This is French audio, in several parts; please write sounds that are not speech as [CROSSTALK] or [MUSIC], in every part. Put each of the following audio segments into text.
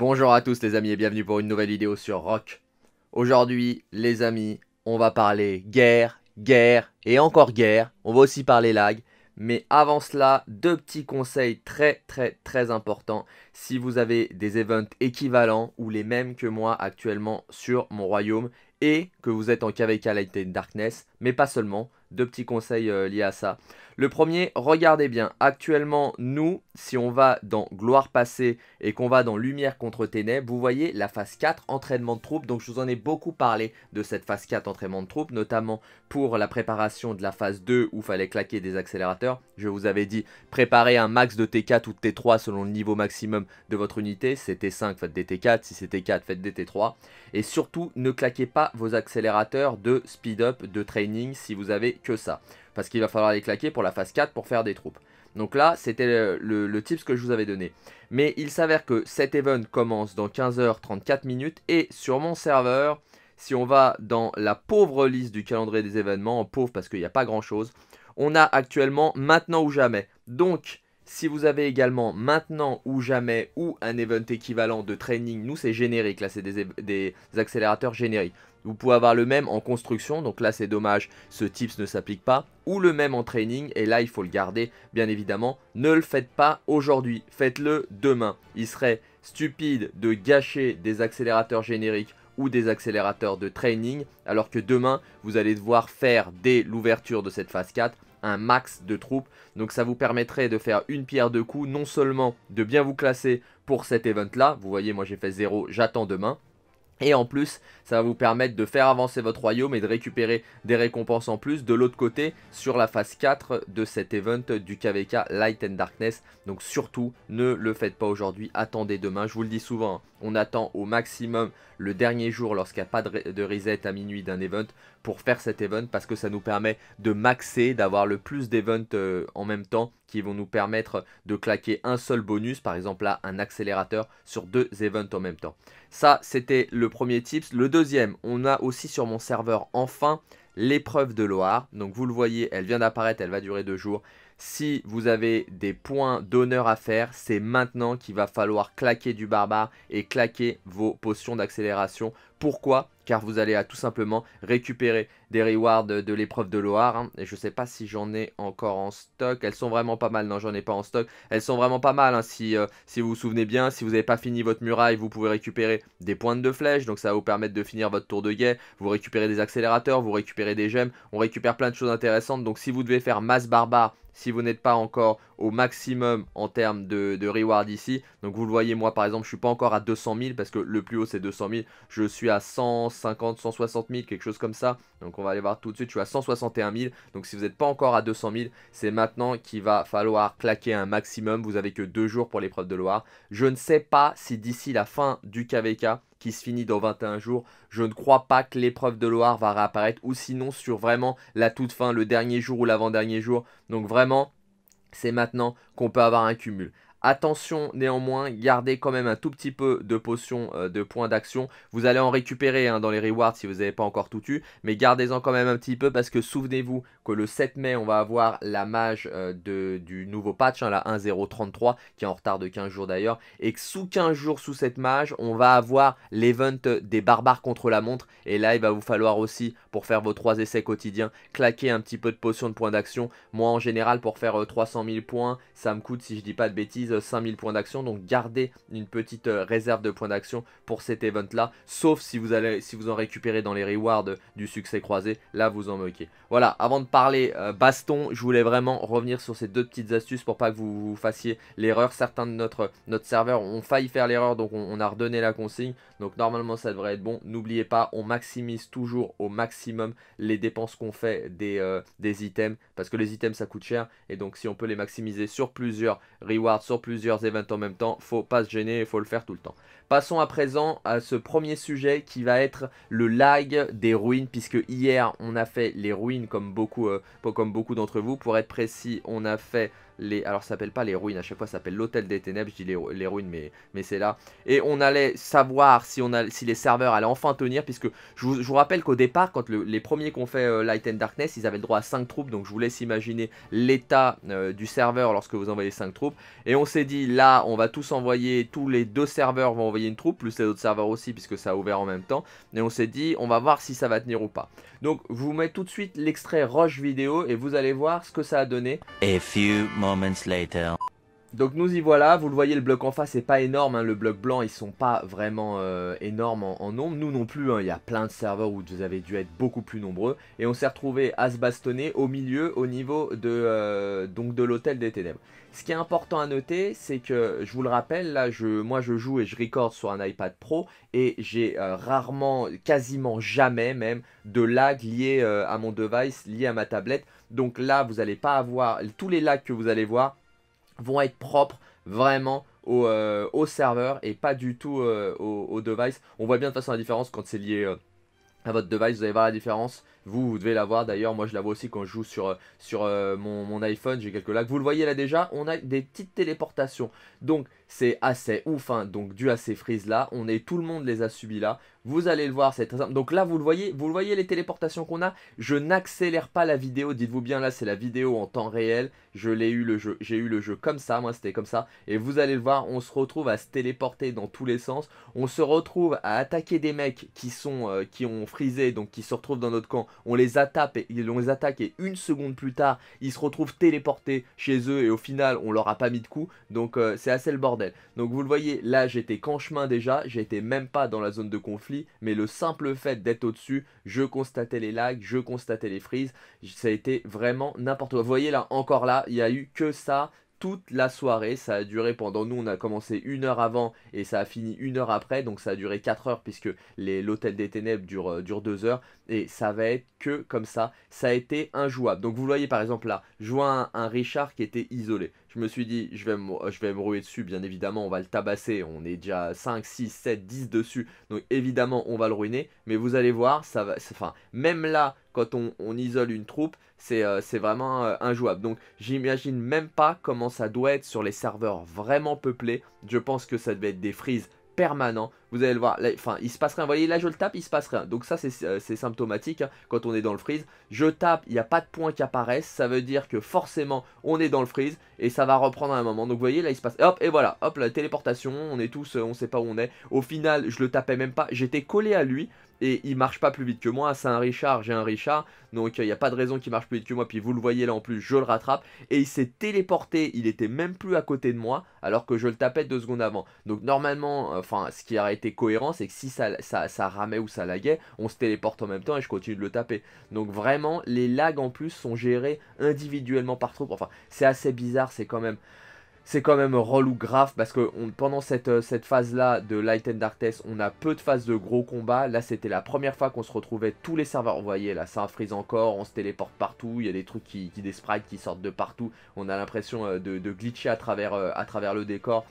Bonjour à tous les amis et bienvenue pour une nouvelle vidéo sur Rock. Aujourd'hui, les amis, on va parler guerre, guerre et encore guerre. On va aussi parler lag. Mais avant cela, deux petits conseils très très très importants. Si vous avez des events équivalents ou les mêmes que moi actuellement sur mon royaume et que vous êtes en KVK Light and Darkness, mais pas seulement, deux petits conseils euh, liés à ça. Le premier, regardez bien, actuellement nous, si on va dans Gloire passée et qu'on va dans Lumière contre Ténèbres, vous voyez la phase 4, entraînement de troupes, donc je vous en ai beaucoup parlé de cette phase 4, entraînement de troupes, notamment pour la préparation de la phase 2 où il fallait claquer des accélérateurs, je vous avais dit préparer un max de T4 ou de T3 selon le niveau maximum de votre unité, c'est T5 faites des T4, si c'est T4 faites des T3, et surtout ne claquez pas vos accélérateurs de speed up, de training si vous avez que ça parce qu'il va falloir les claquer pour la phase 4 pour faire des troupes. Donc là, c'était le, le, tips que je vous avais donné. Mais il s'avère que cet event commence dans 15h34 minutes et sur mon serveur, si on va dans la pauvre liste du calendrier des événements, pauvre parce qu'il n'y a pas grand chose, on a actuellement maintenant ou jamais. Donc, si vous avez également maintenant ou jamais ou un event équivalent de training, nous c'est générique, là c'est des, accélérateurs génériques. Vous pouvez avoir le même en construction, donc là c'est dommage, ce tips ne s'applique pas, ou le même en training, et là il faut le garder, bien évidemment. Ne le faites pas aujourd'hui, faites-le demain. Il serait stupide de gâcher des accélérateurs génériques ou des accélérateurs de training, alors que demain vous allez devoir faire dès l'ouverture de cette phase 4 un max de troupes. Donc ça vous permettrait de faire une pierre de coups, non seulement de bien vous classer pour cet event là, vous voyez moi j'ai fait 0, j'attends demain, et en plus, ça va vous permettre de faire avancer votre royaume et de récupérer des récompenses en plus. De l'autre côté, sur la phase 4 de cet event du KVK Light and Darkness. Donc surtout, ne le faites pas aujourd'hui, attendez demain. Je vous le dis souvent, hein, on attend au maximum le dernier jour lorsqu'il n'y a pas de, reset à minuit d'un event pour faire cet event parce que ça nous permet de maxer, d'avoir le plus d'events euh, en même temps qui vont nous permettre de claquer un seul bonus, par exemple là un accélérateur sur deux events en même temps. Ça c'était le premier tips. Le deuxième, on a aussi sur mon serveur enfin l'épreuve de Loire. Donc vous le voyez, elle vient d'apparaître, elle va durer deux jours. Si vous avez des points d'honneur à faire, c'est maintenant qu'il va falloir claquer du barbare et claquer vos potions d'accélération pourquoi Car vous allez à tout simplement récupérer des rewards de, l'épreuve de Loire. Hein. Et je sais pas si j'en ai encore en stock. Elles sont vraiment pas mal. Non, j'en ai pas en stock. Elles sont vraiment pas mal. Hein. Si, euh, si, vous vous souvenez bien, si vous n'avez pas fini votre muraille, vous pouvez récupérer des pointes de flèche. Donc ça va vous permettre de finir votre tour de guet. Vous récupérez des accélérateurs, vous récupérez des gemmes. On récupère plein de choses intéressantes. Donc si vous devez faire masse barbare si vous n'êtes pas encore au maximum en termes de, reward ici. Donc vous le voyez, moi par exemple, je suis pas encore à 200 000 parce que le plus haut c'est 200 000. Je suis à 150, 160 000, quelque chose comme ça. Donc on va aller voir tout de suite, je suis à 161 000. Donc si vous n'êtes pas encore à 200 000, c'est maintenant qu'il va falloir claquer un maximum. Vous avez que deux jours pour l'épreuve de Loire. Je ne sais pas si d'ici la fin du KVK, qui se finit dans 21 jours. Je ne crois pas que l'épreuve de Loire va réapparaître ou sinon sur vraiment la toute fin, le dernier jour ou l'avant-dernier jour. Donc vraiment, c'est maintenant qu'on peut avoir un cumul. Attention néanmoins, gardez quand même un tout petit peu de potions euh, de points d'action. Vous allez en récupérer hein, dans les rewards si vous n'avez pas encore tout eu, mais gardez-en quand même un petit peu parce que souvenez-vous que le 7 mai on va avoir la mage euh, de, du nouveau patch, hein, la 1.0.33 qui est en retard de 15 jours d'ailleurs, et que sous 15 jours sous cette mage on va avoir l'event des barbares contre la montre et là il va vous falloir aussi pour faire vos 3 essais quotidiens claquer un petit peu de potions de points d'action. Moi en général pour faire 300 euh, 000 points ça me coûte si je dis pas de bêtises 5000 points d'action. Donc gardez une petite euh, réserve de points d'action pour cet event là. Sauf si vous, allez, si vous en récupérez dans les rewards du succès croisé. Là vous en moquez. Voilà, avant de parler euh, baston, je voulais vraiment revenir sur ces deux petites astuces pour pas que vous, fassiez l'erreur. Certains de notre, notre serveur ont failli faire l'erreur. Donc on, a redonné la consigne. Donc normalement ça devrait être bon. N'oubliez pas, on maximise toujours au maximum les dépenses qu'on fait des, euh, des items. Parce que les items ça coûte cher. Et donc si on peut les maximiser sur plusieurs rewards, sur plusieurs événements en même temps. Faut pas se gêner, faut le faire tout le temps. Passons à présent à ce premier sujet qui va être le lag des ruines, puisque hier on a fait les ruines comme beaucoup, euh, comme beaucoup d'entre vous. Pour être précis, on a fait alors ça s'appelle pas les ruines, à chaque fois ça s'appelle l'hôtel des ténèbres, je dis les, ruines mais, c'est là. Et on allait savoir si, les serveurs allaient enfin tenir, puisque je vous, rappelle qu'au départ, quand les premiers qu'on fait euh, Light and Darkness, ils avaient le droit à 5 troupes, donc je vous laisse imaginer l'état euh, du serveur lorsque vous envoyez 5 troupes. Et on s'est dit là, on va tous envoyer, tous les deux serveurs vont envoyer une troupe, plus les autres serveurs aussi, puisque ça a ouvert en même temps. Et on s'est dit, on va voir si ça va tenir ou pas. Donc je vous mets tout de suite l'extrait Roche vidéo et vous allez voir ce que ça a donné. A few donc nous y voilà, vous le voyez le bloc en face est pas énorme, hein, le bloc blanc ils sont pas vraiment euh, énormes en, nombre, nous non plus, hein, il y a plein de serveurs où vous avez dû être beaucoup plus nombreux, et on s'est retrouvé à se bastonner au milieu au niveau de, euh, de l'hôtel des ténèbres. Ce qui est important à noter, c'est que je vous le rappelle, là, je, moi je joue et je record sur un iPad Pro et j'ai euh, rarement, quasiment jamais même, de lag lié euh, à mon device, lié à ma tablette. Donc là, vous n'allez pas avoir, tous les lags que vous allez voir vont être propres vraiment au, euh, serveur et pas du tout au, device. On voit bien de toute façon la différence quand c'est lié à votre device, vous allez voir la différence vous, devez la voir d'ailleurs. Moi, je la vois aussi quand je joue sur, sur euh, mon, mon, iPhone. J'ai quelques lags. Vous le voyez là déjà, on a des petites téléportations. Donc, c'est assez ouf, hein. donc dû à ces frises là, on est tout le monde les a subis là, vous allez le voir, c'est très simple. Donc là, vous le voyez, vous le voyez les téléportations qu'on a. Je n'accélère pas la vidéo. Dites-vous bien, là, c'est la vidéo en temps réel. Je l'ai eu le jeu, j'ai eu le jeu comme ça. Moi, c'était comme ça. Et vous allez le voir, on se retrouve à se téléporter dans tous les sens. On se retrouve à attaquer des mecs qui sont, euh, qui ont frisé, donc qui se retrouvent dans notre camp. On les attaque et les une seconde plus tard, ils se retrouvent téléportés chez eux et au final, on leur a pas mis de coup. Donc euh, c'est assez le bordel. Donc vous le voyez, là j'étais qu'en chemin déjà, j'étais même pas dans la zone de conflit, mais le simple fait d'être au-dessus, je constatais les lags, je constatais les freezes, ça a été vraiment n'importe quoi. Vous voyez là, encore là, il y a eu que ça, toute la soirée. Ça a duré pendant nous, on a commencé une heure avant et ça a fini une heure après. Donc ça a duré 4 heures puisque l'hôtel des ténèbres dure, euh, dure 2 heures. Et ça va être que comme ça. Ça a été injouable. Donc vous voyez par exemple là, je vois un Richard qui était isolé. Je me suis dit, je vais, me, je vais dessus, bien évidemment, on va le tabasser. On est déjà 5, 6, 7, 10 dessus. Donc évidemment, on va le ruiner. Mais vous allez voir, ça va, enfin, même là, quand on, isole une troupe, c'est euh, vraiment euh, injouable. Donc j'imagine même pas comment ça doit être sur les serveurs vraiment peuplés. Je pense que ça devait être des freezes permanents. Vous allez le voir, là, enfin, il se passe rien. Vous voyez, là, je le tape, il se passe rien. Donc ça, c'est euh, symptomatique hein, quand on est dans le freeze. Je tape, il n'y a pas de points qui apparaissent. Ça veut dire que forcément, on est dans le freeze et ça va reprendre à un moment. Donc vous voyez, là, il se passe... Hop, et voilà, hop, la téléportation. On est tous, euh, on sait pas où on est. Au final, je le tapais même pas. J'étais collé à lui et il marche pas plus vite que moi. C'est un Richard, j'ai un Richard, donc euh, il n'y a pas de raison qu'il marche plus vite que moi. Puis vous le voyez là en plus, je le rattrape et il s'est téléporté. Il était même plus à côté de moi alors que je le tapais deux secondes avant. Donc normalement, enfin, ce qui aurait cohérent, c'est que si ça, ça, ça, ramait ou ça laguait, on se téléporte en même temps et je continue de le taper. Donc vraiment, les lags en plus sont gérés individuellement par troupe. Enfin, c'est assez bizarre, c'est quand même... C'est quand même relou grave parce que on, pendant cette, euh, cette phase-là de Light and Darkness, on a peu de phases de gros combats. Là, c'était la première fois qu'on se retrouvait tous les serveurs. Vous voyez, là, ça frise encore, on se téléporte partout, il y a des trucs qui, des sprites qui sortent de partout. On a l'impression euh, de, de, glitcher à travers, euh, à travers le décor.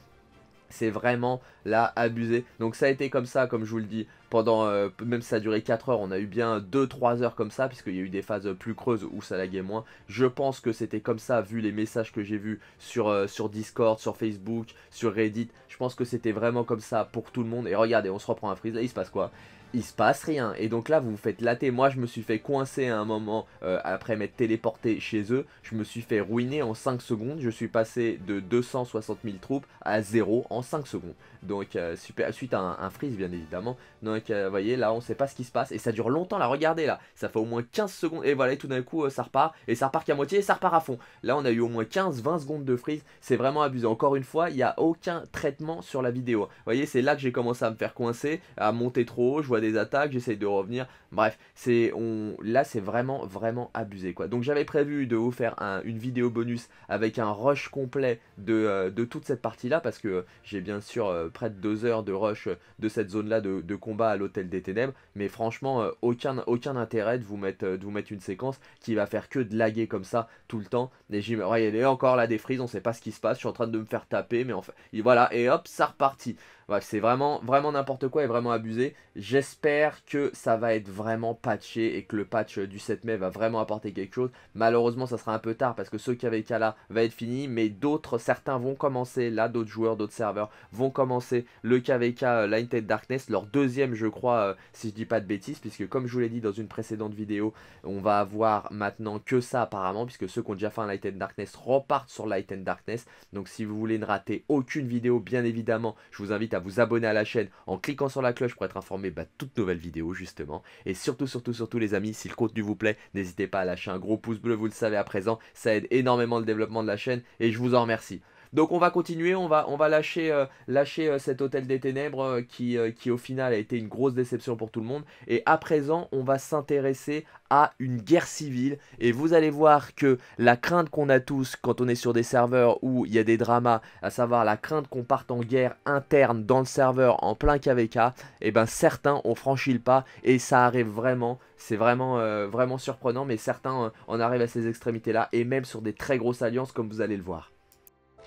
C'est vraiment là abusé. Donc ça a été comme ça, comme je vous le dis, pendant, euh, même ça a duré 4 heures, on a eu bien 2-3 heures comme ça, puisqu'il y a eu des phases plus creuses où ça laguait moins. Je pense que c'était comme ça, vu les messages que j'ai vus sur, euh, sur Discord, sur Facebook, sur Reddit. Je pense que c'était vraiment comme ça pour tout le monde. Et regardez, on se reprend un freeze, là il se passe quoi il se passe rien. Et donc là, vous vous faites latter. Moi, je me suis fait coincer à un moment, euh, après m'être téléporté chez eux. Je me suis fait ruiner en 5 secondes. Je suis passé de 260 000 troupes à 0 en 5 secondes. Donc, euh, suite à un, freeze, bien évidemment. Donc, euh, vous voyez, là, on sait pas ce qui se passe. Et ça dure longtemps, là, regardez, là. Ça fait au moins 15 secondes. Et voilà, et tout d'un coup, ça repart. Et ça repart qu'à moitié, et ça repart à fond. Là, on a eu au moins 15-20 secondes de freeze. C'est vraiment abusé. Encore une fois, il n'y a aucun traitement sur la vidéo. Vous voyez, c'est là que j'ai commencé à me faire coincer, à monter trop haut. Je vois des attaques, j'essaye de revenir. Bref, c'est on là c'est vraiment vraiment abusé quoi. Donc j'avais prévu de vous faire un, une vidéo bonus avec un rush complet de, euh, de toute cette partie là parce que j'ai bien sûr euh, près de deux heures de rush euh, de cette zone là de, combat à l'hôtel des ténèbres. Mais franchement aucun aucun intérêt de vous mettre de vous mettre une séquence qui va faire que de laguer comme ça tout le temps. Et j'ai encore là des frises, on sait pas ce qui se passe. Je suis en train de me faire taper, mais enfin voilà et hop ça repartit c'est vraiment, vraiment n'importe quoi et vraiment abusé. J'espère que ça va être vraiment patché et que le patch euh, du 7 mai va vraiment apporter quelque chose. Malheureusement, ça sera un peu tard parce que ce KVK là va être fini, mais d'autres, certains vont commencer, là, d'autres joueurs, d'autres serveurs vont commencer le KVK euh, Light and Darkness, leur deuxième, je crois, euh, si je dis pas de bêtises, puisque comme je vous l'ai dit dans une précédente vidéo, on va avoir maintenant que ça apparemment, puisque ceux qui ont déjà fait un Light and Darkness repartent sur Light and Darkness. Donc si vous voulez ne rater aucune vidéo, bien évidemment, je vous invite à vous abonner à la chaîne en cliquant sur la cloche pour être informé bah, de toutes nouvelles vidéos justement. Et surtout, surtout, surtout les amis, si le contenu vous plaît, n'hésitez pas à lâcher un gros pouce bleu, vous le savez à présent, ça aide énormément le développement de la chaîne et je vous en remercie. Donc on va continuer, on va, on va lâcher, euh, lâcher euh, cet Hôtel des Ténèbres euh, qui, au final a été une grosse déception pour tout le monde. Et à présent, on va s'intéresser à une guerre civile. Et vous allez voir que la crainte qu'on a tous quand on est sur des serveurs où il y a des dramas, à savoir la crainte qu'on parte en guerre interne dans le serveur en plein KVK, et eh ben certains ont franchi le pas et ça arrive vraiment. C'est vraiment, vraiment surprenant, mais certains en arrivent à ces extrémités-là, et même sur des très grosses alliances comme vous allez le voir.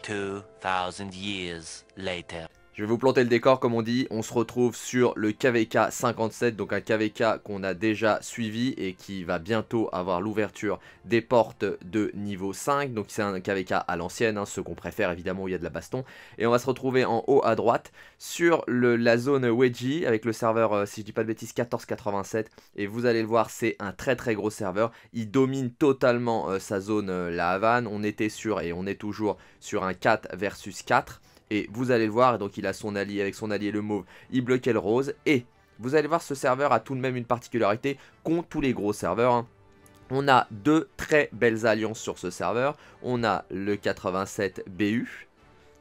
2,000 years later. Je vais vous planter le décor comme on dit, on se retrouve sur le KVK 57, donc un KVK qu'on a déjà suivi et qui va bientôt avoir l'ouverture des portes de niveau 5. Donc c'est un KVK à l'ancienne, hein, ce qu'on préfère évidemment où il y a de la baston. Et on va se retrouver en haut à droite sur la zone Wedgie, avec le serveur, euh, si je dis pas de bêtises, 1487. Et vous allez le voir, c'est un très très gros serveur. Il domine totalement euh, sa zone euh, La Havane. On était sur et on est toujours sur un 4 versus 4. Et vous allez le voir, donc il a son allié, avec son allié le mauve, il bloque le rose. Et vous allez voir, ce serveur a tout de même une particularité contre tous les gros serveurs. Hein. On a deux très belles alliances sur ce serveur. On a le 87BU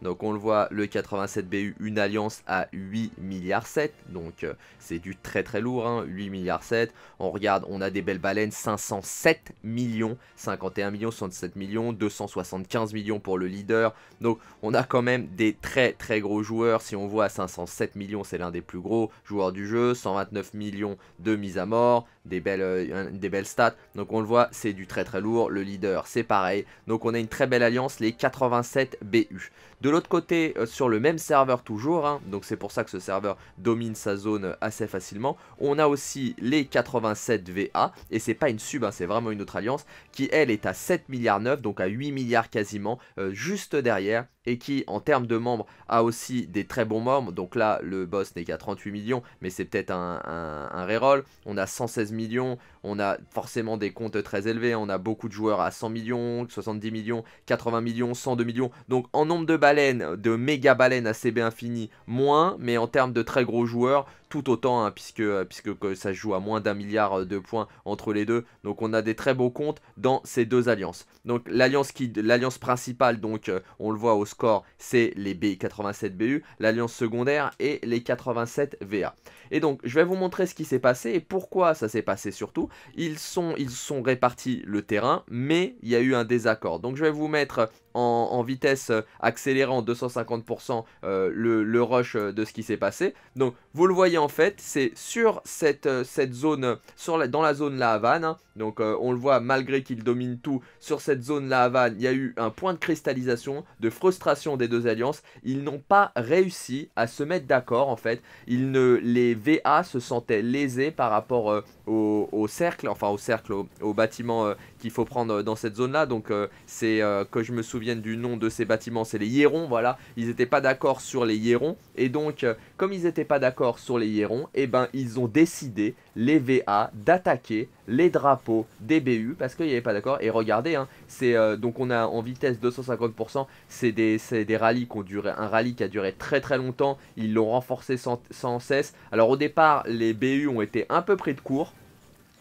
donc on le voit, le 87BU, une alliance à 8 milliards 7. Donc euh, c'est du très très lourd, hein, 8 milliards 7. On regarde, on a des belles baleines, 507 millions, 51 millions, 67 millions, 275 millions pour le leader. Donc on a quand même des très très gros joueurs. Si on voit 507 millions, c'est l'un des plus gros joueurs du jeu, 129 millions de mise à mort, des belles, euh, des belles stats. Donc on le voit, c'est du très très lourd. Le leader, c'est pareil. Donc on a une très belle alliance, les 87 BU. De l'autre côté, euh, sur le même serveur toujours, hein, donc c'est pour ça que ce serveur domine sa zone euh, assez facilement, on a aussi les 87 VA, et c'est pas une sub, hein, c'est vraiment une autre alliance, qui elle est à 7 milliards 9, donc à 8 milliards quasiment, juste derrière et qui en termes de membres a aussi des très bons membres, donc là le boss n'est qu'à 38 millions, mais c'est peut-être un, un, un reroll, on a 116 millions, on a forcément des comptes très élevés, on a beaucoup de joueurs à 100 millions, 70 millions, 80 millions, 102 millions. Donc en nombre de baleines, de méga baleines à CB infini, moins, mais en termes de très gros joueurs, tout autant, hein, puisque, euh, puisque se ça joue à moins d'un milliard euh, de points entre les deux. Donc on a des très beaux comptes dans ces deux alliances. Donc l'alliance principale, donc euh, on le voit au score, c'est les B87BU, l'alliance secondaire et les 87VA. Et donc je vais vous montrer ce qui s'est passé et pourquoi ça s'est passé surtout. Ils sont, ils sont répartis le terrain, mais il y a eu un désaccord. Donc je vais vous mettre en, vitesse euh, accélérant 250% euh, le, rush euh, de ce qui s'est passé. Donc vous le voyez en fait, c'est sur cette, cette zone, sur la, dans la zone La Havane, hein. donc on le voit malgré qu'il domine tout, sur cette zone La Havane, il y a eu un point de cristallisation, de frustration des deux alliances. Ils n'ont pas réussi à se mettre d'accord en fait. Ils ne, les VA se sentaient lésés par rapport au, cercle, enfin au cercle, au, au bâtiment qu'il faut prendre dans cette zone là. Donc c'est que je me souviens viennent du nom de ces bâtiments, c'est les Hierons, voilà. Ils n'étaient pas d'accord sur les Hierons. Et donc, euh, comme ils n'étaient pas d'accord sur les Hierons, et eh ben, ils ont décidé, les VA, d'attaquer les drapeaux des BU parce qu'ils n'y pas d'accord. Et regardez, hein, c'est euh, donc on a en vitesse 250%, c'est des, des rallyes qui ont duré, un rallye qui a duré très très longtemps. Ils l'ont renforcé sans, cesse. Alors au départ, les BU ont été un peu près de court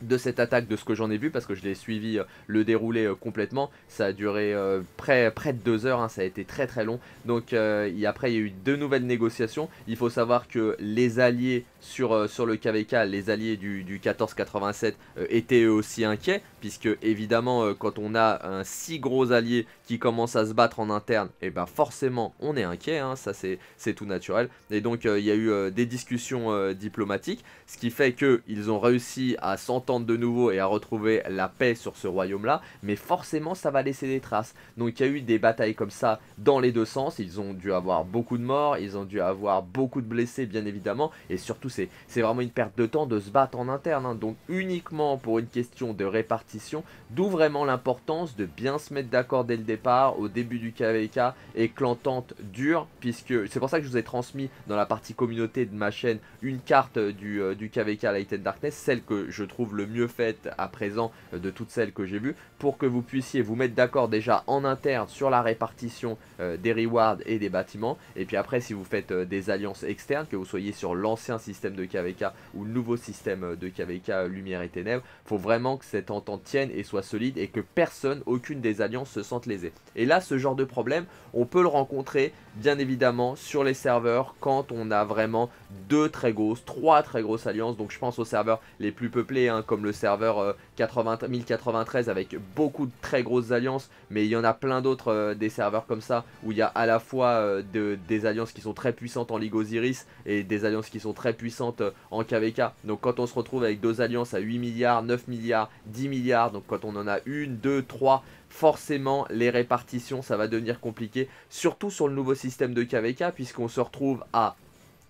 de cette attaque, de ce que j'en ai vu, parce que je l'ai suivi euh, le déroulé euh, complètement. Ça a duré euh, près, près de deux heures, hein, ça a été très très long. Donc après, il y a eu deux nouvelles négociations. Il faut savoir que les alliés sur, sur le KVK, les alliés du, du 1487 étaient eux aussi inquiets, puisque évidemment, quand on a un si gros allié qui commencent à se battre en interne, et eh ben forcément on est inquiet, hein, ça c'est tout naturel. Et donc euh, il y a eu euh, des discussions euh, diplomatiques, ce qui fait qu'ils ont réussi à s'entendre de nouveau et à retrouver la paix sur ce royaume-là, mais forcément ça va laisser des traces. Donc il y a eu des batailles comme ça dans les deux sens, ils ont dû avoir beaucoup de morts, ils ont dû avoir beaucoup de blessés bien évidemment, et surtout c'est vraiment une perte de temps de se battre en interne, hein. donc uniquement pour une question de répartition, d'où vraiment l'importance de bien se mettre d'accord dès le départ part au début du KVK et que l'entente dure, puisque c'est pour ça que je vous ai transmis dans la partie communauté de ma chaîne une carte du, euh, du KVK Light and Darkness, celle que je trouve le mieux faite à présent euh, de toutes celles que j'ai vues, pour que vous puissiez vous mettre d'accord déjà en interne sur la répartition euh, des rewards et des bâtiments, et puis après si vous faites des alliances externes, que vous soyez sur l'ancien système de KVK ou le nouveau système de KVK Lumière et Ténèbres, faut vraiment que cette entente tienne et soit solide et que personne, aucune des alliances se sente lésée. Et là, ce genre de problème, on peut le rencontrer bien évidemment sur les serveurs quand on a vraiment deux très grosses, trois très grosses alliances. Donc je pense aux serveurs les plus peuplés, hein, comme le serveur 1093 euh, avec beaucoup de très grosses alliances, mais il y en a plein d'autres euh, des serveurs comme ça où il y a à la fois euh, des alliances qui sont très puissantes en Ligue Osiris et des alliances qui sont très puissantes en KVK. Donc quand on se retrouve avec deux alliances à 8 milliards, 9 milliards, 10 milliards, donc quand on en a une, deux, trois, forcément les répartitions ça va devenir compliqué, surtout sur le nouveau système de KVK puisqu'on se retrouve à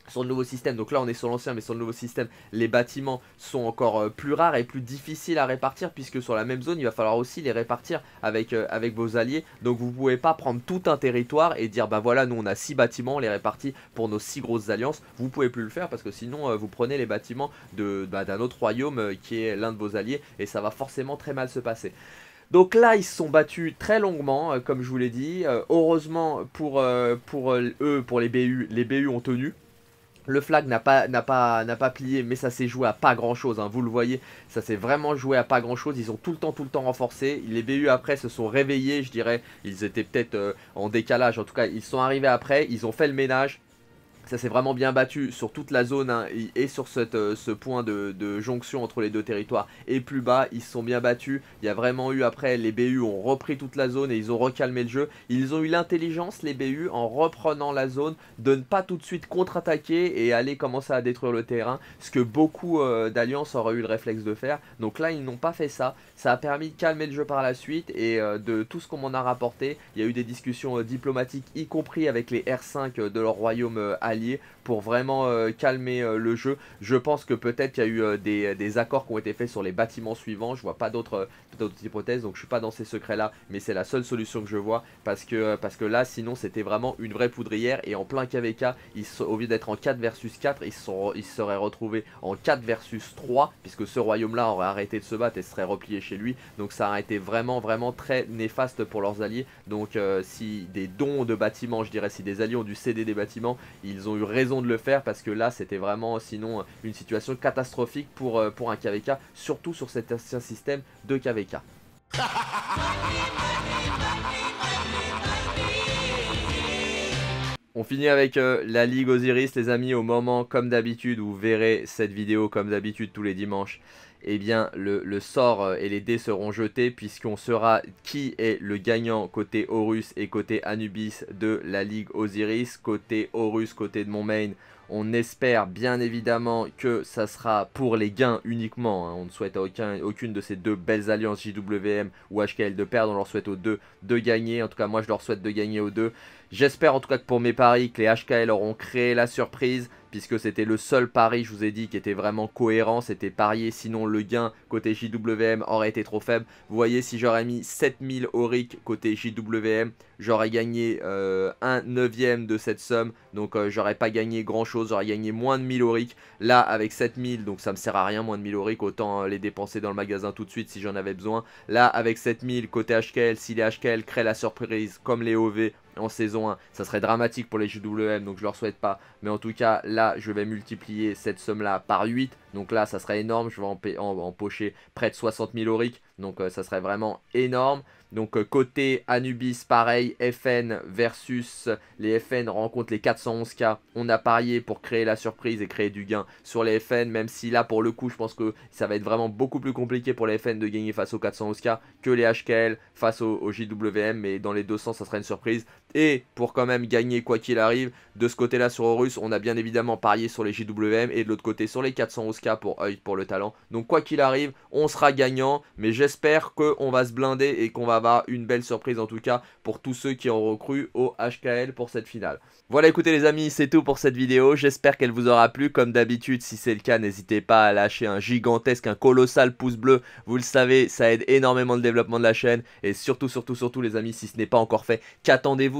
sur le nouveau système, donc là on est sur l'ancien mais sur le nouveau système les bâtiments sont encore euh, plus rares et plus difficiles à répartir puisque sur la même zone il va falloir aussi les répartir avec, euh, avec vos alliés donc vous pouvez pas prendre tout un territoire et dire bah voilà nous on a 6 bâtiments on les répartit pour nos 6 grosses alliances vous pouvez plus le faire parce que sinon euh, vous prenez les bâtiments bah, d'un autre royaume qui est l'un de vos alliés et ça va forcément très mal se passer donc là, ils se sont battus très longuement, euh, comme je vous l'ai dit. Euh, heureusement pour, euh, pour eux, pour les BU, les BU ont tenu. Le flag n'a pas, pas, pas, plié, mais ça s'est joué à pas grand chose. Hein. Vous le voyez, ça s'est vraiment joué à pas grand chose. Ils ont tout le temps, tout le temps renforcé. Les BU après se sont réveillés, je dirais. Ils étaient peut-être en décalage. En tout cas, ils sont arrivés après. Ils ont fait le ménage ça s'est vraiment bien battu sur toute la zone hein, et sur euh, ce point de, jonction entre les deux territoires. Et plus bas, ils se sont bien battus. Il y a vraiment eu après, les BU ont repris toute la zone et ils ont recalmé le jeu. Ils ont eu l'intelligence, les BU, en reprenant la zone, de ne pas tout de suite contre-attaquer et aller commencer à détruire le terrain. Ce que beaucoup euh, d'alliances auraient eu le réflexe de faire. Donc là, ils n'ont pas fait ça. Ça a permis de calmer le jeu par la suite et euh, de tout ce qu'on m'en a rapporté. Il y a eu des discussions diplomatiques, y compris avec les R5 de leur royaume allié a pour vraiment euh, calmer euh, le jeu. Je pense que peut-être qu'il y a eu euh, des, accords qui ont été faits sur les bâtiments suivants. Je vois pas d'autres hypothèses, donc je suis pas dans ces secrets-là, mais c'est la seule solution que je vois parce que, parce que là, sinon, c'était vraiment une vraie poudrière et en plein KVK, ils sont, au lieu d'être en 4 versus 4, ils, sont, seraient retrouvés en 4 versus 3 puisque ce royaume-là aurait arrêté de se battre et serait replié chez lui. Donc ça a été vraiment, vraiment très néfaste pour leurs alliés. Donc si des dons de bâtiments, je dirais, si des alliés ont dû céder des bâtiments, ils ont eu raison de le faire parce que là c'était vraiment sinon une situation catastrophique pour, euh, pour un KVK, surtout sur cet ancien système de KVK. [LAUGHS] On finit avec euh, la Ligue Osiris, les amis, au moment, comme d'habitude, vous verrez cette vidéo, comme d'habitude, tous les dimanches eh bien le, sort euh, et les dés seront jetés puisqu'on saura qui est le gagnant côté Horus et côté Anubis de la Ligue Osiris. Côté Horus, côté de mon main, on espère bien évidemment que ça sera pour les gains uniquement. Hein. On ne souhaite à aucune de ces deux belles alliances JWM ou HKL de perdre. On leur souhaite aux deux de gagner. En tout cas, moi je leur souhaite de gagner aux deux. J'espère en tout cas que pour mes paris, que les HKL auront créé la surprise puisque c'était le seul pari, je vous ai dit, qui était vraiment cohérent, c'était parier. sinon le gain côté JWM aurait été trop faible. Vous voyez, si j'aurais mis 7000 auric côté JWM, j'aurais gagné euh, un neuvième de cette somme, donc euh, j'aurais pas gagné grand chose, j'aurais gagné moins de 1000 auric. Là, avec 7000, donc ça me sert à rien, moins de 1000 auric, autant euh, les dépenser dans le magasin tout de suite si j'en avais besoin. Là, avec 7000, côté HKL, si les HKL créent la surprise comme les OV, en saison 1. Ça serait dramatique pour les JWM, donc je leur souhaite pas. Mais en tout cas, là, je vais multiplier cette somme-là par 8. Donc là, ça serait énorme. Je vais en empocher près de 60 000 auric. Donc euh, ça serait vraiment énorme. Donc euh, côté Anubis, pareil, FN versus les FN rencontrent les 411K. On a parié pour créer la surprise et créer du gain sur les FN, même si là pour le coup je pense que ça va être vraiment beaucoup plus compliqué pour les FN de gagner face aux 411K que les HKL face aux au JWM, mais dans les deux ça serait une surprise et pour quand même gagner quoi qu'il arrive. De ce côté-là sur Horus, on a bien évidemment parié sur les JWM et de l'autre côté sur les 400 k pour Hoyt pour le talent. Donc quoi qu'il arrive, on sera gagnant, mais j'espère qu'on va se blinder et qu'on va avoir une belle surprise en tout cas pour tous ceux qui ont recru au HKL pour cette finale. Voilà écoutez les amis, c'est tout pour cette vidéo, j'espère qu'elle vous aura plu. Comme d'habitude, si c'est le cas, n'hésitez pas à lâcher un gigantesque, un colossal pouce bleu. Vous le savez, ça aide énormément le développement de la chaîne et surtout, surtout, surtout les amis, si ce n'est pas encore fait, qu'attendez-vous